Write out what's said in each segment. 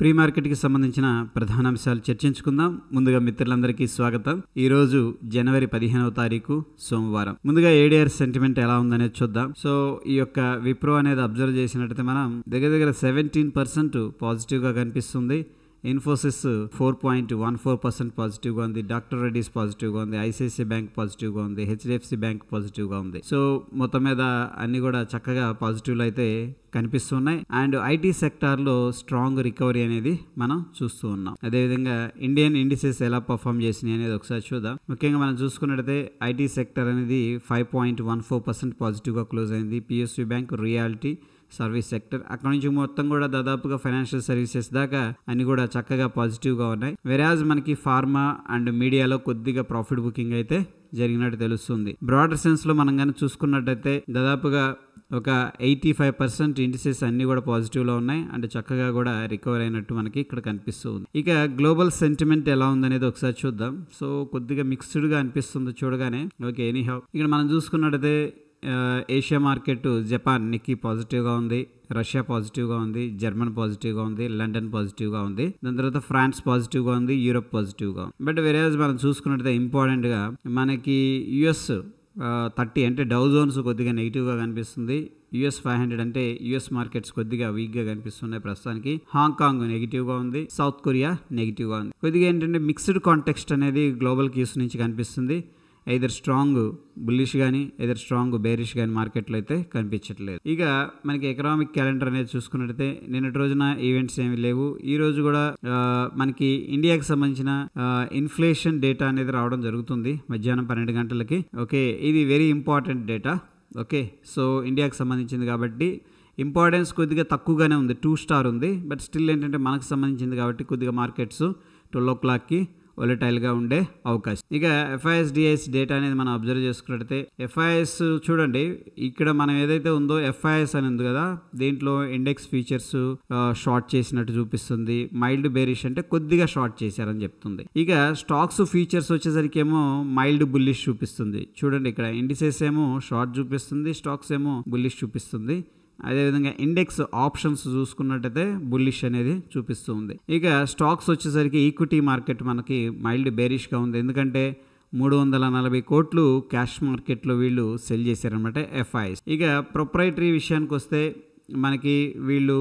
pre మార్కెట్కి సంబంధించిన ప్రధాన అంశాలు చర్చించుకుందాం ముందుగా మిత్రులందరికీ స్వాగతం ఈరోజు జనవరి పదిహేనవ తారీఖు సోమవారం ముందుగా ఏడిఆర్ సెంటిమెంట్ ఎలా ఉందనేది చూద్దాం సో ఈ యొక్క విప్రో అనేది అబ్జర్వ్ చేసినట్టయితే మనం దగ్గర దగ్గర సెవెంటీన్ పర్సెంట్ పాజిటివ్గా కనిపిస్తుంది Infosys four point one four percent పాజిటివ్గా ఉంది డాక్టర్ రెడ్డిస్ పాజిటివ్గా ఉంది ఐసిఐసిఐ బ్యాంక్ పాజిటివ్గా ఉంది హెచ్డిఎఫ్సి బ్యాంక్ పాజిటివ్గా ఉంది సో మొత్తం మీద అన్నీ కూడా చక్కగా పాజిటివ్లు అయితే కనిపిస్తున్నాయి అండ్ ఐటీ సెక్టార్లో స్ట్రాంగ్ రికవరీ అనేది మనం చూస్తూ ఉన్నాం అదేవిధంగా ఇండియన్ ఇండిసెస్ ఎలా పర్ఫామ్ చేసినాయి అనేది ఒకసారి చూద్దాం ముఖ్యంగా మనం చూసుకున్నట్టయితే ఐటీ సెక్టర్ అనేది five point one four percent పాజిటివ్గా క్లోజ్ అయింది PSU bank reality service sector అక్కడ నుంచి మొత్తం కూడా దాదాపుగా ఫైనాన్షియల్ సర్వీసెస్ దాకా అన్ని కూడా చక్కగా పాజిటివ్గా ఉన్నాయి వెరాజ్ మనకి ఫార్మా అండ్ మీడియాలో కొద్దిగా ప్రాఫిట్ బుకింగ్ అయితే జరిగినట్టు తెలుస్తుంది బ్రాడర్ సెన్స్లో మనం కానీ చూసుకున్నట్టయితే దాదాపుగా ఒక ఎయిటీ ఫైవ్ పర్సెంట్ ఇండిసెస్ అన్నీ కూడా పాజిటివ్లో ఉన్నాయి అంటే చక్కగా కూడా రికవర్ అయినట్టు మనకి ఇక్కడ కనిపిస్తూ ఇక గ్లోబల్ సెంటిమెంట్ ఎలా ఉందనేది ఒకసారి చూద్దాం సో కొద్దిగా మిక్స్డ్గా అనిపిస్తుంది చూడగానే ఓకే ఎనీ ఇక్కడ మనం చూసుకున్నట్టయితే ఏషియా మార్కెట్ జపాన్ నిక్కీ పాజిటివ్గా ఉంది రష్యా పాజిటివ్గా ఉంది జర్మన్ పాజిటివ్గా ఉంది లండన్ పాజిటివ్గా ఉంది దాని తర్వాత ఫ్రాన్స్ పాజిటివ్గా ఉంది యూరోప్ పాజిటివ్గా ఉంది బట్ వేరే మనం చూసుకున్నట్లయితే ఇంపార్టెంట్గా మనకి యుఎస్ థర్టీ అంటే డౌ జోన్స్ కొద్దిగా నెగిటివ్గా కనిపిస్తుంది యుఎస్ ఫైవ్ హండ్రెడ్ అంటే యుఎస్ మార్కెట్స్ కొద్దిగా వీక్గా కనిపిస్తున్నాయి ప్రస్తుతానికి హాంకాంగ్ నెగిటివ్గా ఉంది సౌత్ కొరియా నెగిటివ్గా ఉంది కొద్దిగా ఏంటంటే మిక్స్డ్ కాంటెక్స్ట్ అనేది గ్లోబల్ కీస్ నుంచి కనిపిస్తుంది ఎదర్ స్ట్రాంగ్ బుల్లిష్ కానీ ఎదర్ స్ట్రాంగ్ బేరిష్ కానీ మార్కెట్లో అయితే కనిపించట్లేదు ఇక మనకి ఎకనామిక్ క్యాలెండర్ అనేది చూసుకున్నట్టయితే నిన్నటి రోజున ఈవెంట్స్ ఏమి లేవు ఈ రోజు కూడా మనకి ఇండియాకి సంబంధించిన ఇన్ఫ్లేషన్ డేటా అనేది రావడం జరుగుతుంది మధ్యాహ్నం పన్నెండు గంటలకి ఓకే ఇది very important data okay so ఇండియాకి సంబంధించింది కాబట్టి ఇంపార్టెన్స్ కొద్దిగా తక్కువగానే ఉంది టూ స్టార్ ఉంది బట్ స్టిల్ ఏంటంటే మనకు సంబంధించింది కాబట్టి కొద్దిగా మార్కెట్స్ ట్వెల్వ్ ఓ క్లాక్కి ఒలిటైల్గా ఉండే అవకాశం ఇక ఎఫ్ఐఎస్ డిఐఎస్ డేటా అనేది మనం అబ్జర్వ్ చేసుకున్నట్టయితే ఎఫ్ఐఎస్ చూడండి ఇక్కడ మనం ఏదైతే ఉందో ఎఫ్ఐఎస్ అని ఉంది కదా దీంట్లో ఇండెక్స్ ఫీచర్స్ షార్ట్ చేసినట్టు చూపిస్తుంది మైల్డ్ బేరిష్ అంటే కొద్దిగా షార్ట్ చేశారని చెప్తుంది ఇక స్టాక్స్ ఫీచర్స్ వచ్చేసరికి ఏమో మైల్డ్ బుల్లిష్ చూపిస్తుంది చూడండి ఇక్కడ ఇండిసెస్ ఏమో షార్ట్ చూపిస్తుంది స్టాక్స్ ఏమో బుల్లిష్ చూపిస్తుంది అదేవిధంగా ఇండెక్స్ ఆప్షన్స్ చూసుకున్నట్టయితే బుల్లిష్ అనేది చూపిస్తూ ఉంది ఇక స్టాక్స్ వచ్చేసరికి ఈక్విటీ మార్కెట్ మనకి మైల్డ్ బేరిష్గా ఉంది ఎందుకంటే మూడు వందల నలభై కోట్లు క్యాష్ మార్కెట్లో వీళ్ళు సెల్ చేశారనమాట ఎఫ్ఐస్ ఇక ప్రొప్రైటరీ విషయానికి వస్తే మనకి వీళ్ళు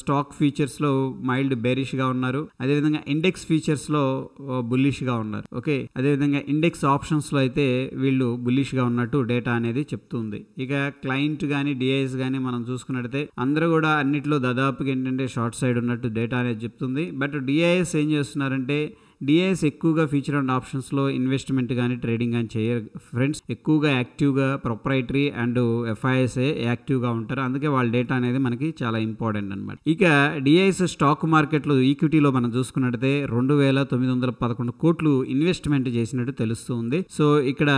స్టాక్ ఫీచర్స్లో మైల్డ్ బేరిష్గా ఉన్నారు అదేవిధంగా ఇండెక్స్ ఫీచర్స్లో బుల్లిష్గా ఉన్నారు ఓకే అదేవిధంగా ఇండెక్స్ ఆప్షన్స్లో అయితే వీళ్ళు బుల్లిష్గా ఉన్నట్టు డేటా అనేది చెప్తుంది ఇక క్లయింట్ కానీ డిఐఎస్ కానీ మనం చూసుకున్నట్టయితే అందరూ కూడా అన్నిట్లో దాదాపుగా ఏంటంటే షార్ట్ సైడ్ ఉన్నట్టు డేటా అనేది చెప్తుంది బట్ డిఐఎస్ ఏం చేస్తున్నారంటే డిఐఎస్ ఎక్కువగా ఫ్యూచర్ అండ్ ఆప్షన్స్లో ఇన్వెస్ట్మెంట్ కానీ ట్రేడింగ్ కానీ చేయరు ఫ్రెండ్స్ ఎక్కువగా యాక్టివ్గా ప్రొప్రైటరీ అండ్ ఎఫ్ఐఎస్ఏ యాక్టివ్గా ఉంటారు అందుకే వాళ్ళ డేటా అనేది మనకి చాలా ఇంపార్టెంట్ అనమాట ఇక డిఐఎస్ స్టాక్ మార్కెట్లో ఈక్విటీలో మనం చూసుకున్నట్టయితే రెండు వేల తొమ్మిది వందల పదకొండు కోట్లు ఇన్వెస్ట్మెంట్ చేసినట్టు తెలుస్తుంది సో ఇక్కడ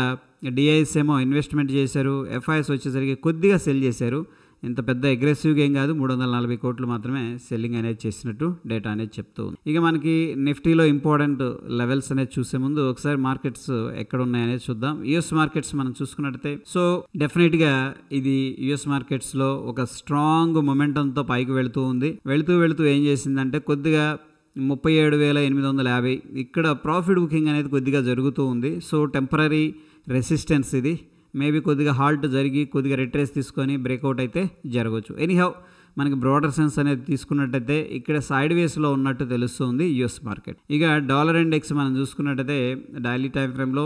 డిఐఎస్ ఏమో ఇన్వెస్ట్మెంట్ చేశారు ఎఫ్ఐఎస్ వచ్చేసరికి కొద్దిగా సెల్ చేశారు ఇంత పెద్ద అగ్రెసివ్గా ఏం కాదు మూడు వందల నలభై కోట్లు మాత్రమే సెల్లింగ్ అనేది చేసినట్టు డేటా అనేది చెప్తూ ఉంది ఇక మనకి నిఫ్టీలో ఇంపార్టెంట్ లెవెల్స్ అనేది చూసే ముందు ఒకసారి మార్కెట్స్ ఎక్కడ ఉన్నాయనేది చూద్దాం యుఎస్ మార్కెట్స్ మనం చూసుకున్నట్టయితే సో డెఫినెట్గా ఇది యుఎస్ మార్కెట్స్లో ఒక స్ట్రాంగ్ మొమెంటంతో పైకి వెళుతూ ఉంది వెళుతూ వెళుతూ ఏం చేసిందంటే కొద్దిగా ముప్పై ఏడు వేల ఎనిమిది వందల యాభై ఇక్కడ ప్రాఫిట్ బుకింగ్ అనేది కొద్దిగా జరుగుతూ ఉంది సో టెంపరీ రెసిస్టెన్స్ ఇది మేబీ కొద్దిగా హాల్ట్ జరిగి కొద్దిగా రిట్రేస్ తీసుకొని బ్రేక్అవుట్ అయితే జరగవచ్చు ఎనీహౌ మనకి బ్రోడర్ సెన్స్ అనేది తీసుకున్నట్టయితే ఇక్కడ సైడ్ వేస్లో ఉన్నట్టు తెలుస్తుంది యుఎస్ మార్కెట్ ఇక డాలర్ ఇండెక్స్ మనం చూసుకున్నట్టయితే డైలీ టైం ఫ్రేమ్లో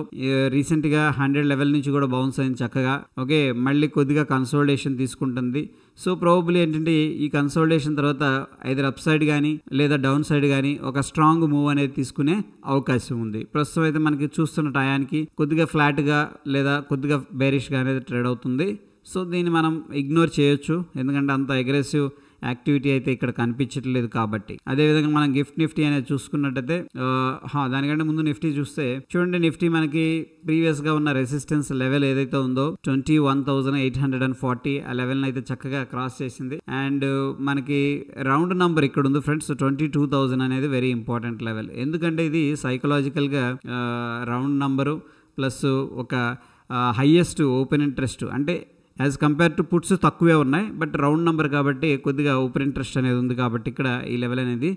రీసెంట్గా హండ్రెడ్ లెవెల్ నుంచి కూడా బౌన్స్ అయింది చక్కగా ఓకే మళ్ళీ కొద్దిగా కన్సోల్డేషన్ తీసుకుంటుంది సో ప్రాబబ్లీ ఏంటంటే ఈ కన్సోల్డేషన్ తర్వాత ఐదర్ అప్ సైడ్ కానీ లేదా డౌన్ సైడ్ కానీ ఒక స్ట్రాంగ్ మూవ్ అనేది తీసుకునే అవకాశం ఉంది ప్రస్తుతం అయితే మనకి చూస్తున్న టయానికి కొద్దిగా ఫ్లాట్గా లేదా కొద్దిగా బేరిష్గా అనేది ట్రేడ్ అవుతుంది సో దీన్ని మనం ఇగ్నోర్ చేయొచ్చు ఎందుకంటే అంత అగ్రెసివ్ యాక్టివిటీ అయితే ఇక్కడ కనిపించట్లేదు కాబట్టి అదేవిధంగా మనం గిఫ్ట్ నిఫ్టీ అనేది చూసుకున్నట్టయితే దానికంటే ముందు నిఫ్టీ చూస్తే చూడండి నిఫ్టీ మనకి ప్రీవియస్గా ఉన్న రెసిస్టెన్స్ లెవెల్ ఏదైతే ఉందో twenty one thousand eight hundred and forty ఆ లెవెల్ని అయితే చక్కగా క్రాస్ చేసింది అండ్ మనకి రౌండ్ నంబర్ ఇక్కడ ఉంది ఫ్రెండ్స్ ట్వంటీ టూ థౌజండ్ అనేది వెరీ ఇంపార్టెంట్ లెవెల్ ఎందుకంటే ఇది సైకలాజికల్గా రౌండ్ నంబరు ప్లస్ ఒక హయ్యెస్ట్ ఓపెన్ ఇంట్రెస్ట్ అంటే యాజ్ కంపేర్ టు పుట్స్ తక్కువే ఉన్నాయి బట్ రౌండ్ నెంబర్ కాబట్టి కొద్దిగా ఓపెన్ ఇంట్రెస్ట్ అనేది ఉంది కాబట్టి ఇక్కడ ఈ లెవెల్ అనేది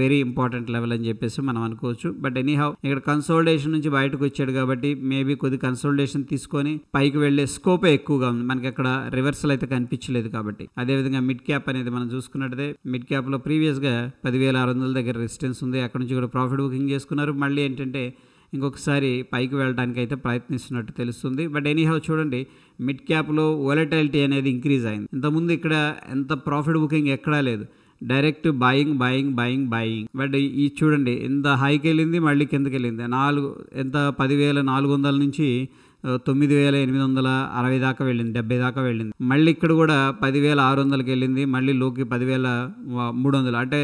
వెరీ ఇంపార్టెంట్ లెవెల్ అని చెప్పేసి మనం అనుకోవచ్చు బట్ ఎనీహౌ ఇక్కడ కన్సోల్డేషన్ నుంచి బయటకు వచ్చాడు కాబట్టి మేబీ కొద్ది కన్సోల్డేషన్ తీసుకొని పైకి వెళ్ళే స్కోపే ఎక్కువగా ఉంది మనకి అక్కడ రివర్సల్ అయితే కనిపించలేదు కాబట్టి అదేవిధంగా మిడ్ క్యాప్ అనేది మనం చూసుకున్నట్టే మిడ్ క్యాప్లో ప్రీవియస్గా పదివేల ఆరు వందల దగ్గర రెసిస్టెన్స్ ఉంది అక్కడ నుంచి కూడా ప్రాఫిట్ బుకింగ్ చేసుకున్నారు మళ్ళీ ఏంటంటే ఇంకొకసారి పైకి వెళ్ళడానికి అయితే ప్రయత్నిస్తున్నట్టు తెలుస్తుంది బట్ ఎనీహౌ చూడండి మిడ్ క్యాప్లో వాలటాలిటీ అనేది ఇంక్రీజ్ అయింది ఇంతకుముందు ఇక్కడ ఎంత ప్రాఫిట్ బుకింగ్ ఎక్కడా లేదు direct buying buying buying buying but ఈ చూడండి ఎంత హైకి వెళ్ళింది మళ్ళీ కిందకి వెళ్ళింది నాలుగు ఎంత పదివేల నాలుగు వందల నుంచి తొమ్మిది వేల ఎనిమిది వందల అరవై దాకా వెళ్ళింది డెబ్బై దాకా వెళ్ళింది మళ్ళీ ఇక్కడ కూడా పదివేల ఆరు వందలకి వెళ్ళింది మళ్ళీ లోకి పదివేల మూడు వందలు అంటే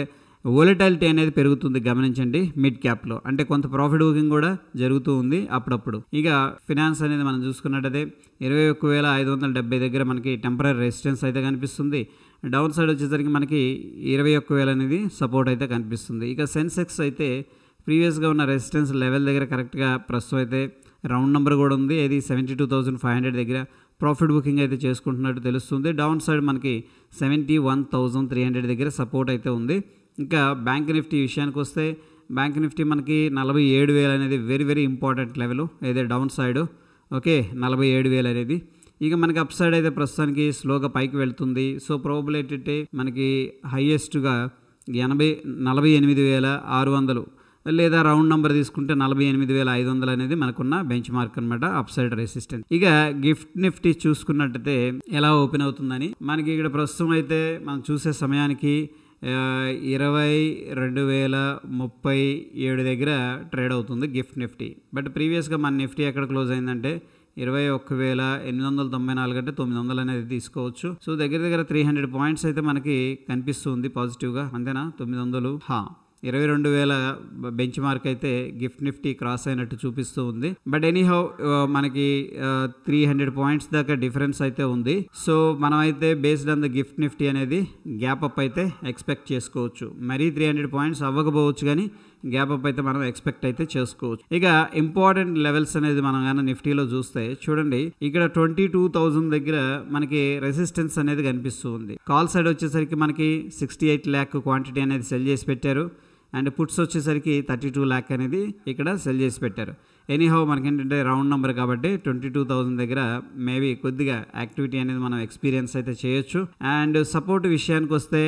వోలటాలిటీ అనేది పెరుగుతుంది గమనించండి మిడ్ క్యాప్లో అంటే కొంత ప్రాఫిట్ బుకింగ్ కూడా జరుగుతూ ఉంది అప్పుడప్పుడు ఇక ఫినాన్స్ అనేది మనం చూసుకున్నట్టయితే ఇరవై ఒక్క వేల ఐదు వందల డెబ్బై దగ్గర మనకి టెంపరీ రెసిస్టెన్స్ అయితే కనిపిస్తుంది డౌన్ సైడ్ వచ్చేసరికి మనకి ఇరవై ఒక్క అనేది సపోర్ట్ అయితే కనిపిస్తుంది ఇక సెన్సెక్స్ అయితే ప్రీవియస్గా ఉన్న రెసిస్టెన్స్ లెవెల్ దగ్గర కరెక్ట్గా ప్రస్తుతం అయితే రౌండ్ నెంబర్ కూడా ఉంది అది seventy two thousand five hundred దగ్గర ప్రాఫిట్ బుకింగ్ అయితే చేసుకుంటున్నట్టు తెలుస్తుంది డౌన్ సైడ్ మనకి seventy one thousand three hundred దగ్గర సపోర్ట్ అయితే ఉంది ఇంకా బ్యాంక్ నిఫ్టీ విషయానికి వస్తే బ్యాంక్ నిఫ్టీ మనకి నలభై ఏడు వేలు అనేది వెరీ వెరీ ఇంపార్టెంట్ లెవెల్ అయితే డౌన్ సైడ్ ఓకే నలభై ఏడు వేలు అనేది ఇక మనకి అప్ సైడ్ అయితే ప్రస్తుతానికి స్లోగా పైకి వెళ్తుంది సో ప్రాబిలిటీ మనకి హయ్యెస్ట్గా ఎనభై నలభై ఎనిమిది వేల ఆరు వందలు లేదా రౌండ్ నెంబర్ తీసుకుంటే నలభై ఎనిమిది వేల ఐదు వందలు అనేది మనకున్న బెంచ్ మార్క్ అనమాట అప్ సైడ్ రెసిస్టెంట్ ఇక గిఫ్ట్ నిఫ్టీ చూసుకున్నట్టయితే ఎలా ఓపెన్ అవుతుందని మనకి ఇక్కడ ప్రస్తుతం అయితే మనం చూసే సమయానికి ఇరవై రెండు వేల ముప్పై ఏడు దగ్గర ట్రేడ్ అవుతుంది గిఫ్ట్ నిఫ్టీ బట్ ప్రీవియస్గా మన నిఫ్టీ ఎక్కడ క్లోజ్ అయిందంటే ఇరవై ఒక్క వేల ఎనిమిది వందల తొంభై నాలుగు అంటే తొమ్మిది వందలు అనేది తీసుకోవచ్చు సో దగ్గర దగ్గర త్రీ హండ్రెడ్ పాయింట్స్ అయితే మనకి కనిపిస్తుంది పాజిటివ్గా అంతేనా తొమ్మిది వందలు హా ఇరవై రెండు వేల బెంచ్ మార్క్ అయితే గిఫ్ట్ నిఫ్టీ క్రాస్ అయినట్టు చూపిస్తూ ఉంది బట్ ఎనీహౌ మనకి త్రీ హండ్రెడ్ పాయింట్స్ దాకా డిఫరెన్స్ అయితే ఉంది సో మనం అయితే based on the GIFT Nifty అనేది గ్యాప్ అప్ అయితే ఎక్స్పెక్ట్ చేసుకోవచ్చు మరీ త్రీ హండ్రెడ్ పాయింట్స్ అవ్వకపోవచ్చు కానీ గ్యాప్ అప్ అయితే మనం ఎక్స్పెక్ట్ అయితే చేసుకోవచ్చు ఇక ఇంపార్టెంట్ లెవెల్స్ అనేది మనం కానీ నిఫ్టీలో చూస్తే చూడండి ఇక్కడ ట్వంటీ టూ థౌజండ్ దగ్గర మనకి రెసిస్టెన్స్ అనేది కనిపిస్తుంది కాల్ సైడ్ వచ్చేసరికి మనకి సిక్స్టీ ఎయిట్ ల్యాక్ క్వాంటిటీ అనేది సెల్ చేసి పెట్టారు అండ్ పుట్స్ వచ్చేసరికి థర్టీ టూ ల్యాక్ అనేది ఇక్కడ సెల్ చేసి పెట్టారు ఎనీహౌ మనకేంటంటే రౌండ్ నెంబర్ కాబట్టి ట్వంటీ టూ థౌసండ్ దగ్గర మేబీ కొద్దిగా యాక్టివిటీ అనేది మనం ఎక్స్పీరియన్స్ అయితే చేయొచ్చు అండ్ సపోర్ట్ విషయానికి వస్తే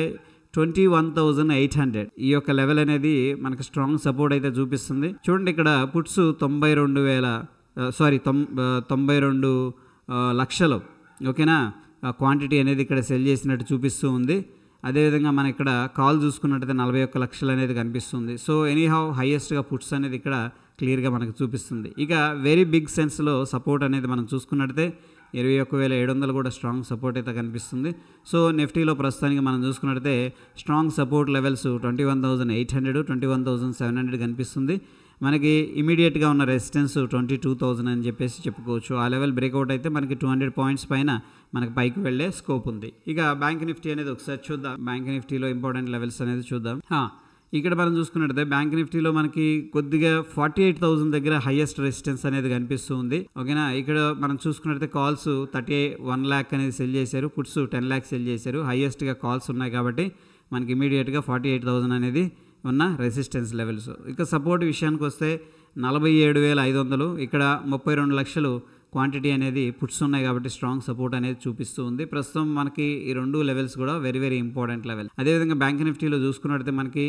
twenty one thousand eight hundred ఈ యొక్క లెవెల్ అనేది మనకు స్ట్రాంగ్ సపోర్ట్ అయితే చూపిస్తుంది చూడండి ఇక్కడ పుట్స్ తొంభై రెండు వేల సారీ తొంభై రెండు లక్షలు ఓకేనా క్వాంటిటీ అనేది ఇక్కడ సెల్ చేసినట్టు చూపిస్తూ ఉంది అదేవిధంగా మన ఇక్కడ కాల్ చూసుకున్నట్టయితే నలభై ఒక్క లక్షలు అనేది కనిపిస్తుంది సో ఎనీహౌ హైయెస్ట్గా పుట్స్ అనేది ఇక్కడ క్లియర్గా మనకు చూపిస్తుంది ఇక వెరీ బిగ్ సెన్స్లో సపోర్ట్ అనేది మనం చూసుకున్నట్టయితే ఇరవై ఒక్క వేల ఏడు వందలు కూడా స్ట్రాంగ్ సపోర్ట్ అయితే కనిపిస్తుంది సో నిఫ్టీలో ప్రస్తుతానికి మనం చూసుకున్నట్టయితే strong support levels twenty one thousand eight hundred twenty one thousand seven hundred కనిపిస్తుంది మనకి ఇమీడియట్గా ఉన్న రెసిస్టెన్స్ ట్వంటీ టూ థౌజండ్ అని చెప్పేసి చెప్పుకోవచ్చు ఆ లెవెల్ బ్రేక్అవుట్ అయితే మనకి టూ హండ్రెడ్ పాయింట్స్ పైన మనకి పైకి వెళ్ళే స్కోప్ ఉంది ఇక బ్యాంక్ నిఫ్టీ అనేది ఒకసారి చూద్దాం బ్యాంక్ నిఫ్టీలో ఇంపార్టెంట్ లెవెల్స్ అనేది చూద్దాం ఇక్కడ మనం చూసుకున్నట్టయితే బ్యాంక్ నిఫ్టీలో మనకి కొద్దిగా ఫార్టీ ఎయిట్ థౌసండ్ దగ్గర హైయెస్ట్ రెసిస్టెన్స్ అనేది కనిపిస్తుంది ఓకేనా ఇక్కడ మనం చూసుకున్నట్టయితే కాల్స్ థర్టీ వన్ ల్యాక్ అనేది సెల్ చేశారు ఫుడ్స్ టెన్ ల్యాక్ సెల్ చేశారు హైయెస్ట్గా కాల్స్ ఉన్నాయి కాబట్టి మనకి ఇమీడియట్గా ఫార్టీ ఎయిట్ థౌసండ్ అనేది ఉన్న రెసిస్టెన్స్ లెవెల్స్ ఇక సపోర్ట్ విషయానికి వస్తే నలభై ఏడు వేల ఐదు వందలు ఇక్కడ ముప్పై రెండు లక్షలు క్వాంటిటీ అనేది పుట్స్ ఉన్నాయి కాబట్టి స్ట్రాంగ్ సపోర్ట్ అనేది చూపిస్తూ ఉంది ప్రస్తుతం మనకి ఈ రెండు లెవెల్స్ కూడా వెరీ వెరీ ఇంపార్టెంట్ లెవెల్ అదేవిధంగా బ్యాంక్ నిఫ్టీలో చూసుకున్నట్టయితే మనకి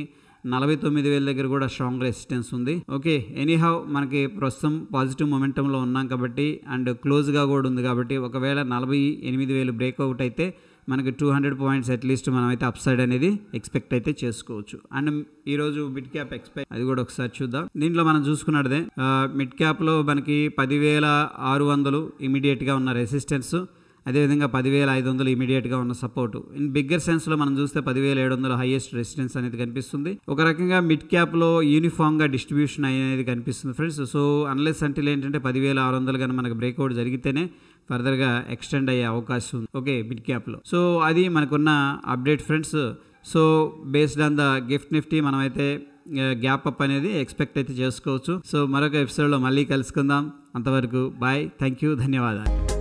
నలభై తొమ్మిది వేల దగ్గర కూడా స్ట్రాంగ్ రెసిస్టెన్స్ ఉంది ఓకే ఎనీహౌ మనకి ప్రస్తుతం పాజిటివ్ మొమెంటంలో ఉన్నాం కాబట్టి అండ్ క్లోజ్గా కూడా ఉంది కాబట్టి ఒకవేళ నలభై ఎనిమిది వేలు బ్రేక్అవుట్ అయితే మనకి టూ హండ్రెడ్ పాయింట్స్ అట్లీస్ట్ మనమైతే అప్ సైడ్ అనేది ఎక్స్పెక్ట్ అయితే చేసుకోవచ్చు అండ్ ఈరోజు మిడ్ క్యాప్ ఎక్స్పెక్ట్ అది కూడా ఒకసారి చూద్దాం దీంట్లో మనం చూసుకున్నదే మిడ్ క్యాప్లో మనకి పదివేల ఆరు వందలు ఇమీడియట్గా ఉన్న రెసిస్టెన్స్ అదేవిధంగా పదివేల ఐదు వందలు ఇమీడియట్గా ఉన్న సపోర్ట్ ఇన్ బిగ్గర్ సెన్స్లో మనం చూస్తే పదివేల ఏడు వందల హైయెస్ట్ రెసిస్టెన్స్ అనేది కనిపిస్తుంది ఒక రకంగా మిడ్ క్యాప్లో యూనిఫామ్గా డిస్ట్రిబ్యూషన్ అనేది కనిపిస్తుంది ఫ్రెండ్స్ సో అన్లెస్ అంటే ఏంటంటే పదివేల ఆరు వందలు కానీ మనకు బ్రేక్అవుట్ జరిగితేనే ఫర్దర్గా ఎక్స్టెండ్ అయ్యే అవకాశం ఉంది ఓకే మిడ్ క్యాప్లో సో అది మనకున్న update friends so based on the GIFT Nifty మనమైతే గ్యాప్ అప్ అనేది ఎక్స్పెక్ట్ అయితే చేసుకోవచ్చు సో మరొక ఎపిసోడ్లో మళ్ళీ కలుసుకుందాం అంతవరకు బాయ్ థ్యాంక్ యూ ధన్యవాదాలు